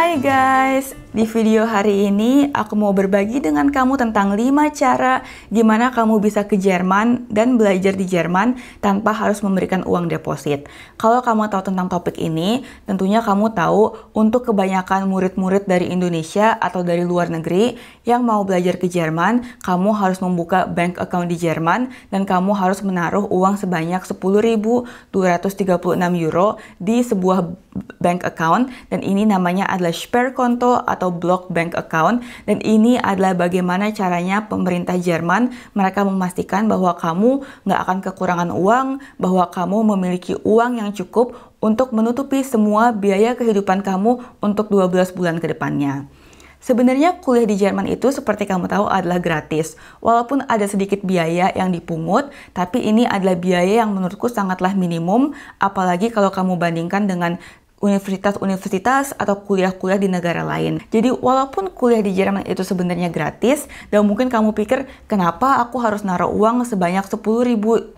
Hai guys, di video hari ini aku mau berbagi dengan kamu tentang 5 cara gimana kamu bisa ke Jerman dan belajar di Jerman tanpa harus memberikan uang deposit. Kalau kamu tahu tentang topik ini, tentunya kamu tahu untuk kebanyakan murid-murid dari Indonesia atau dari luar negeri yang mau belajar ke Jerman, kamu harus membuka bank account di Jerman dan kamu harus menaruh uang sebanyak 10.236 euro di sebuah bank account dan ini namanya adalah spare konto atau block bank account dan ini adalah bagaimana caranya pemerintah Jerman mereka memastikan bahwa kamu nggak akan kekurangan uang bahwa kamu memiliki uang yang cukup untuk menutupi semua biaya kehidupan kamu untuk 12 bulan ke depannya. Sebenarnya kuliah di Jerman itu seperti kamu tahu adalah gratis. Walaupun ada sedikit biaya yang dipungut, tapi ini adalah biaya yang menurutku sangatlah minimum apalagi kalau kamu bandingkan dengan universitas-universitas atau kuliah-kuliah di negara lain. Jadi walaupun kuliah di Jerman itu sebenarnya gratis, dan mungkin kamu pikir kenapa aku harus naruh uang sebanyak 10.236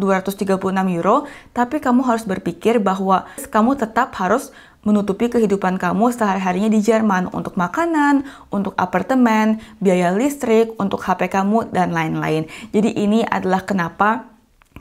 euro, tapi kamu harus berpikir bahwa kamu tetap harus menutupi kehidupan kamu sehari-harinya di Jerman untuk makanan, untuk apartemen, biaya listrik, untuk HP kamu, dan lain-lain. Jadi ini adalah kenapa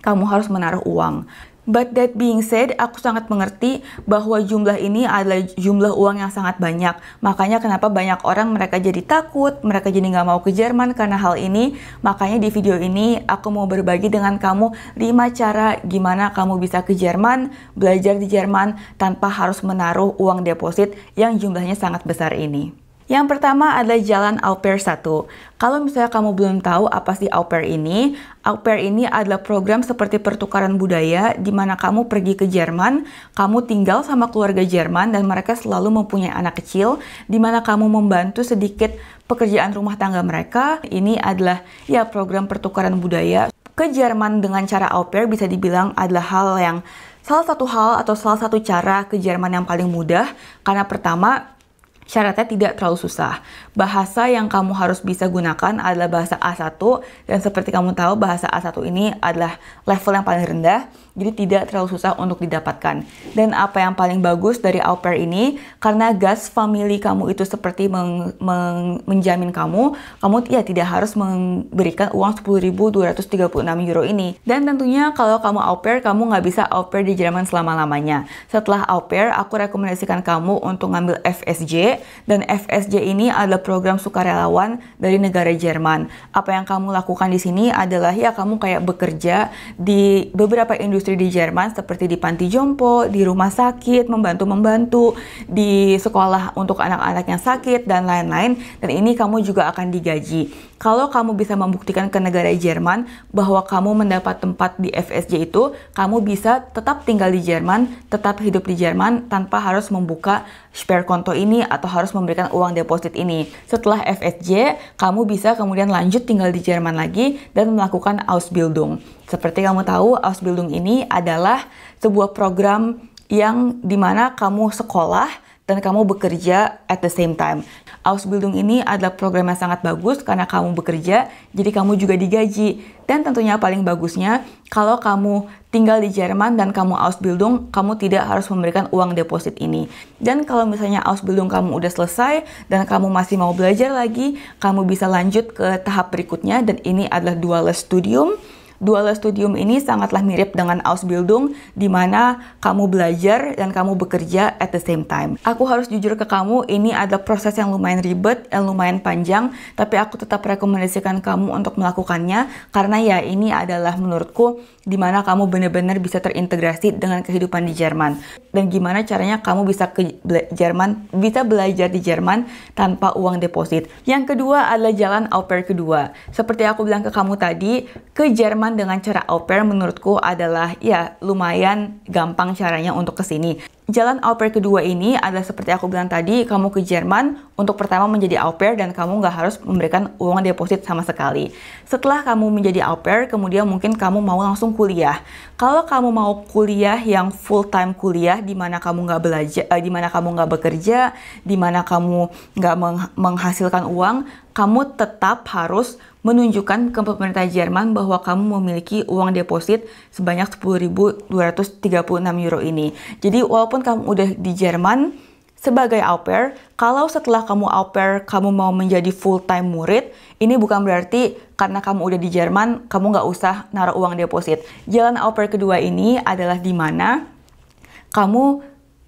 kamu harus menaruh uang. But that being said, aku sangat mengerti bahwa jumlah ini adalah jumlah uang yang sangat banyak. Makanya kenapa banyak orang mereka jadi takut, mereka jadi nggak mau ke Jerman karena hal ini. Makanya di video ini aku mau berbagi dengan kamu 5 cara gimana kamu bisa ke Jerman, belajar di Jerman tanpa harus menaruh uang deposit yang jumlahnya sangat besar ini. Yang pertama adalah jalan au pair 1. Kalau misalnya kamu belum tahu apa sih au pair ini, au pair ini adalah program seperti pertukaran budaya di mana kamu pergi ke Jerman, kamu tinggal sama keluarga Jerman dan mereka selalu mempunyai anak kecil di mana kamu membantu sedikit pekerjaan rumah tangga mereka. Ini adalah ya program pertukaran budaya ke Jerman dengan cara au pair bisa dibilang adalah hal yang Salah satu hal atau salah satu cara ke Jerman yang paling mudah karena pertama syaratnya tidak terlalu susah bahasa yang kamu harus bisa gunakan adalah bahasa A1 dan seperti kamu tahu bahasa A1 ini adalah level yang paling rendah jadi tidak terlalu susah untuk didapatkan dan apa yang paling bagus dari au pair ini karena gas family kamu itu seperti meng, meng, menjamin kamu kamu ya tidak harus memberikan uang 10.236 euro ini dan tentunya kalau kamu au pair kamu nggak bisa au pair di Jerman selama-lamanya setelah au pair aku rekomendasikan kamu untuk ngambil FSJ dan FSJ ini adalah program sukarelawan dari negara Jerman. Apa yang kamu lakukan di sini adalah ya kamu kayak bekerja di beberapa industri di Jerman seperti di panti jompo, di rumah sakit, membantu-membantu, di sekolah untuk anak-anak yang sakit dan lain-lain dan ini kamu juga akan digaji. Kalau kamu bisa membuktikan ke negara Jerman bahwa kamu mendapat tempat di FSJ itu, kamu bisa tetap tinggal di Jerman, tetap hidup di Jerman tanpa harus membuka spare konto ini atau harus memberikan uang deposit ini. Setelah FSJ, kamu bisa kemudian lanjut tinggal di Jerman lagi dan melakukan Ausbildung. Seperti kamu tahu, Ausbildung ini adalah sebuah program yang dimana kamu sekolah dan kamu bekerja at the same time. Ausbildung ini adalah program yang sangat bagus karena kamu bekerja, jadi kamu juga digaji. Dan tentunya paling bagusnya, kalau kamu tinggal di Jerman dan kamu Ausbildung, kamu tidak harus memberikan uang deposit ini. Dan kalau misalnya Ausbildung kamu udah selesai dan kamu masih mau belajar lagi, kamu bisa lanjut ke tahap berikutnya dan ini adalah dual studium Dual Studium ini sangatlah mirip dengan Ausbildung, di mana kamu belajar dan kamu bekerja at the same time. Aku harus jujur ke kamu, ini adalah proses yang lumayan ribet, yang lumayan panjang, tapi aku tetap rekomendasikan kamu untuk melakukannya, karena ya ini adalah menurutku di mana kamu benar-benar bisa terintegrasi dengan kehidupan di Jerman. Dan gimana caranya kamu bisa ke Jerman, bisa belajar di Jerman tanpa uang deposit. Yang kedua adalah jalan au pair kedua. Seperti aku bilang ke kamu tadi, ke Jerman dengan cara au pair menurutku adalah ya lumayan gampang caranya untuk kesini. Jalan au pair kedua ini adalah seperti aku bilang tadi, kamu ke Jerman untuk pertama menjadi au pair dan kamu nggak harus memberikan uang deposit sama sekali. Setelah kamu menjadi au pair, kemudian mungkin kamu mau langsung kuliah. Kalau kamu mau kuliah yang full time kuliah, di mana kamu nggak belajar, eh, di mana kamu nggak bekerja, di mana kamu nggak menghasilkan uang, kamu tetap harus menunjukkan ke pemerintah Jerman bahwa kamu memiliki uang deposit sebanyak 10.236 euro ini. Jadi walaupun kamu udah di Jerman sebagai au pair, kalau setelah kamu au pair kamu mau menjadi full time murid, ini bukan berarti karena kamu udah di Jerman kamu nggak usah naruh uang deposit. Jalan au pair kedua ini adalah di mana kamu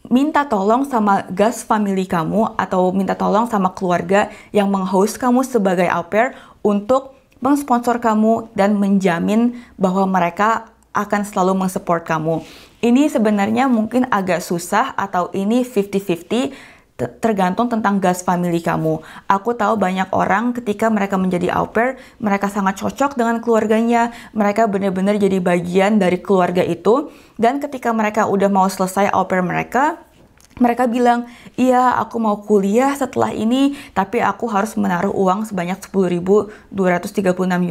minta tolong sama gas family kamu atau minta tolong sama keluarga yang menghost kamu sebagai au pair untuk mensponsor kamu dan menjamin bahwa mereka akan selalu mensupport kamu. Ini sebenarnya mungkin agak susah atau ini 50-50 tergantung tentang gas family kamu. Aku tahu banyak orang ketika mereka menjadi au pair, mereka sangat cocok dengan keluarganya, mereka benar-benar jadi bagian dari keluarga itu, dan ketika mereka udah mau selesai au pair mereka, mereka bilang, iya aku mau kuliah setelah ini, tapi aku harus menaruh uang sebanyak 10.236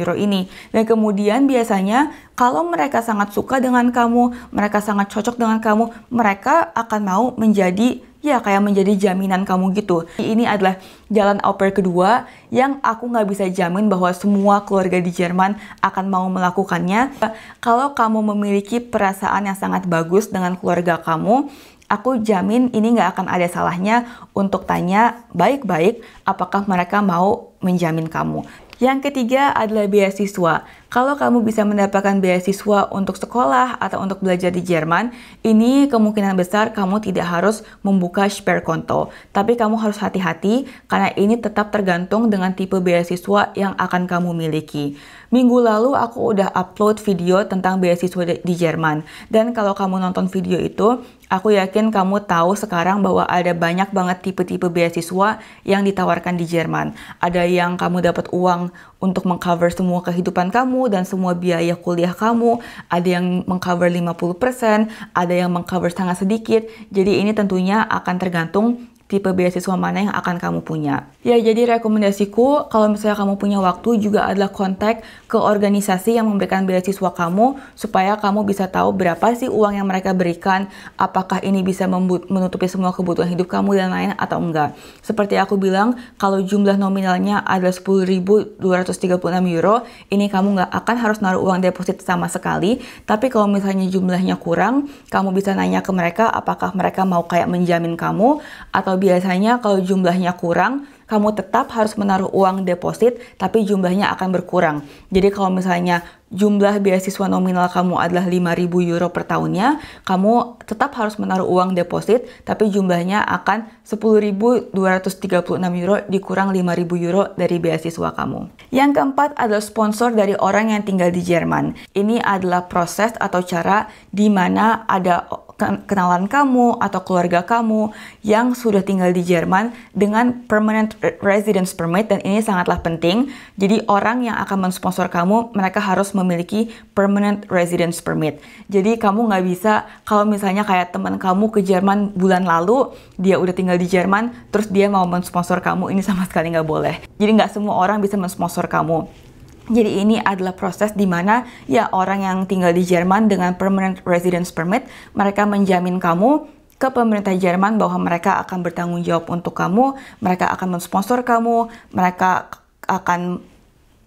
euro ini. Dan kemudian biasanya kalau mereka sangat suka dengan kamu, mereka sangat cocok dengan kamu, mereka akan mau menjadi ya kayak menjadi jaminan kamu gitu. Ini adalah jalan au kedua yang aku nggak bisa jamin bahwa semua keluarga di Jerman akan mau melakukannya. Kalau kamu memiliki perasaan yang sangat bagus dengan keluarga kamu, aku jamin ini nggak akan ada salahnya untuk tanya baik-baik apakah mereka mau menjamin kamu. Yang ketiga adalah beasiswa. Kalau kamu bisa mendapatkan beasiswa untuk sekolah atau untuk belajar di Jerman, ini kemungkinan besar kamu tidak harus membuka spare konto. Tapi kamu harus hati-hati karena ini tetap tergantung dengan tipe beasiswa yang akan kamu miliki. Minggu lalu aku udah upload video tentang beasiswa di Jerman. Dan kalau kamu nonton video itu, Aku yakin kamu tahu sekarang bahwa ada banyak banget tipe-tipe beasiswa yang ditawarkan di Jerman. Ada yang kamu dapat uang untuk mengcover semua kehidupan kamu dan semua biaya kuliah kamu. Ada yang mengcover 50%, ada yang mengcover sangat sedikit. Jadi ini tentunya akan tergantung tipe beasiswa mana yang akan kamu punya. Ya, jadi rekomendasiku kalau misalnya kamu punya waktu juga adalah kontak ke organisasi yang memberikan beasiswa kamu supaya kamu bisa tahu berapa sih uang yang mereka berikan, apakah ini bisa menutupi semua kebutuhan hidup kamu dan lain atau enggak. Seperti aku bilang, kalau jumlah nominalnya adalah 10.236 euro, ini kamu nggak akan harus naruh uang deposit sama sekali, tapi kalau misalnya jumlahnya kurang, kamu bisa nanya ke mereka apakah mereka mau kayak menjamin kamu atau biasanya kalau jumlahnya kurang, kamu tetap harus menaruh uang deposit, tapi jumlahnya akan berkurang. Jadi kalau misalnya jumlah beasiswa nominal kamu adalah 5.000 euro per tahunnya, kamu tetap harus menaruh uang deposit, tapi jumlahnya akan 10.236 euro dikurang 5.000 euro dari beasiswa kamu. Yang keempat adalah sponsor dari orang yang tinggal di Jerman. Ini adalah proses atau cara di mana ada kenalan kamu atau keluarga kamu yang sudah tinggal di Jerman dengan permanent residence permit dan ini sangatlah penting. Jadi orang yang akan mensponsor kamu mereka harus memiliki permanent residence permit. Jadi kamu nggak bisa kalau misalnya kayak teman kamu ke Jerman bulan lalu, dia udah tinggal di Jerman, terus dia mau mensponsor kamu, ini sama sekali nggak boleh. Jadi nggak semua orang bisa mensponsor kamu. Jadi ini adalah proses di mana ya orang yang tinggal di Jerman dengan permanent residence permit, mereka menjamin kamu ke pemerintah Jerman bahwa mereka akan bertanggung jawab untuk kamu, mereka akan mensponsor kamu, mereka akan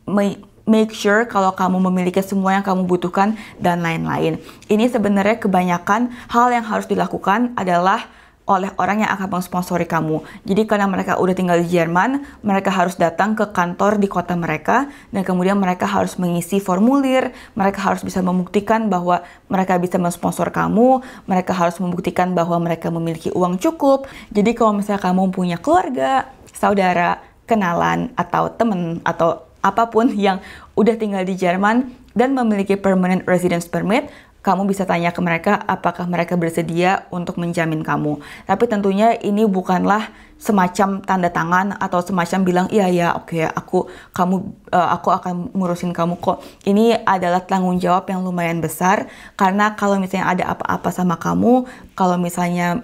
me make sure kalau kamu memiliki semua yang kamu butuhkan dan lain-lain. Ini sebenarnya kebanyakan hal yang harus dilakukan adalah oleh orang yang akan mensponsori kamu. Jadi karena mereka udah tinggal di Jerman, mereka harus datang ke kantor di kota mereka dan kemudian mereka harus mengisi formulir, mereka harus bisa membuktikan bahwa mereka bisa mensponsor kamu, mereka harus membuktikan bahwa mereka memiliki uang cukup. Jadi kalau misalnya kamu punya keluarga, saudara, kenalan atau temen atau apapun yang udah tinggal di Jerman dan memiliki permanent residence permit, kamu bisa tanya ke mereka apakah mereka bersedia untuk menjamin kamu. Tapi tentunya ini bukanlah semacam tanda tangan atau semacam bilang iya ya oke okay, aku kamu uh, aku akan ngurusin kamu kok. Ini adalah tanggung jawab yang lumayan besar karena kalau misalnya ada apa-apa sama kamu, kalau misalnya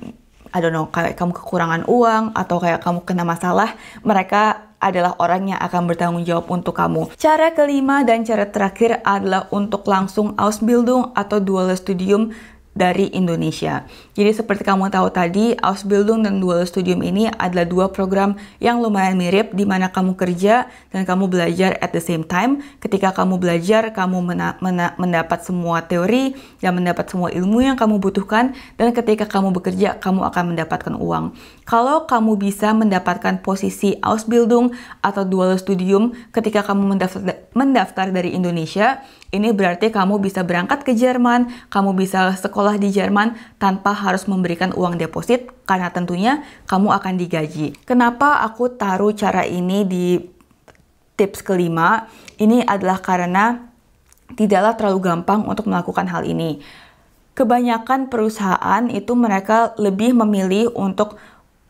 I don't know, kayak kamu kekurangan uang atau kayak kamu kena masalah, mereka adalah orang yang akan bertanggung jawab untuk kamu. Cara kelima dan cara terakhir adalah untuk langsung Ausbildung atau Dual Studium dari Indonesia. Jadi seperti kamu tahu tadi, Ausbildung dan Dual Studium ini adalah dua program yang lumayan mirip di mana kamu kerja dan kamu belajar at the same time. Ketika kamu belajar, kamu mena mena mendapat semua teori dan mendapat semua ilmu yang kamu butuhkan dan ketika kamu bekerja, kamu akan mendapatkan uang. Kalau kamu bisa mendapatkan posisi Ausbildung atau Dual Studium ketika kamu mendaftar, mendaftar dari Indonesia, ini berarti kamu bisa berangkat ke Jerman, kamu bisa sekolah sekolah di Jerman tanpa harus memberikan uang deposit karena tentunya kamu akan digaji. Kenapa aku taruh cara ini di tips kelima? Ini adalah karena tidaklah terlalu gampang untuk melakukan hal ini. Kebanyakan perusahaan itu mereka lebih memilih untuk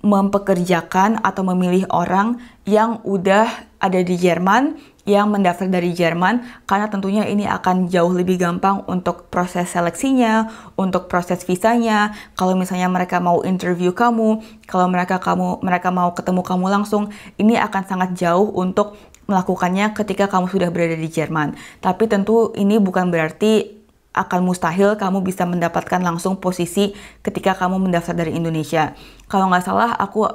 mempekerjakan atau memilih orang yang udah ada di Jerman yang mendaftar dari Jerman karena tentunya ini akan jauh lebih gampang untuk proses seleksinya, untuk proses visanya. Kalau misalnya mereka mau interview kamu, kalau mereka kamu mereka mau ketemu kamu langsung, ini akan sangat jauh untuk melakukannya ketika kamu sudah berada di Jerman. Tapi tentu ini bukan berarti akan mustahil kamu bisa mendapatkan langsung posisi ketika kamu mendaftar dari Indonesia. Kalau nggak salah, aku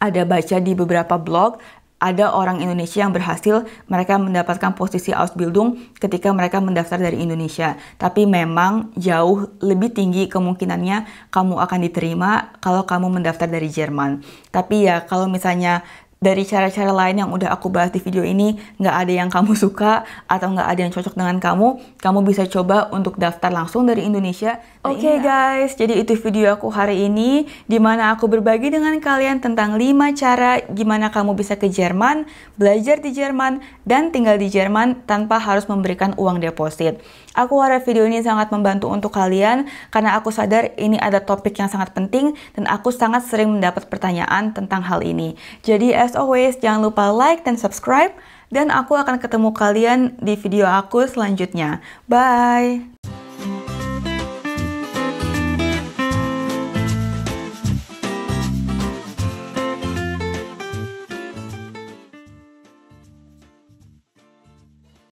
ada baca di beberapa blog ada orang Indonesia yang berhasil mereka mendapatkan posisi Ausbildung ketika mereka mendaftar dari Indonesia. Tapi memang jauh lebih tinggi kemungkinannya kamu akan diterima kalau kamu mendaftar dari Jerman. Tapi ya kalau misalnya dari cara-cara lain yang udah aku bahas di video ini nggak ada yang kamu suka atau nggak ada yang cocok dengan kamu, kamu bisa coba untuk daftar langsung dari Indonesia. Nah, Oke okay, guys, jadi itu video aku hari ini di mana aku berbagi dengan kalian tentang 5 cara gimana kamu bisa ke Jerman, belajar di Jerman, dan tinggal di Jerman tanpa harus memberikan uang deposit. Aku harap video ini sangat membantu untuk kalian karena aku sadar ini ada topik yang sangat penting dan aku sangat sering mendapat pertanyaan tentang hal ini. Jadi as always jangan lupa like dan subscribe dan aku akan ketemu kalian di video aku selanjutnya. Bye!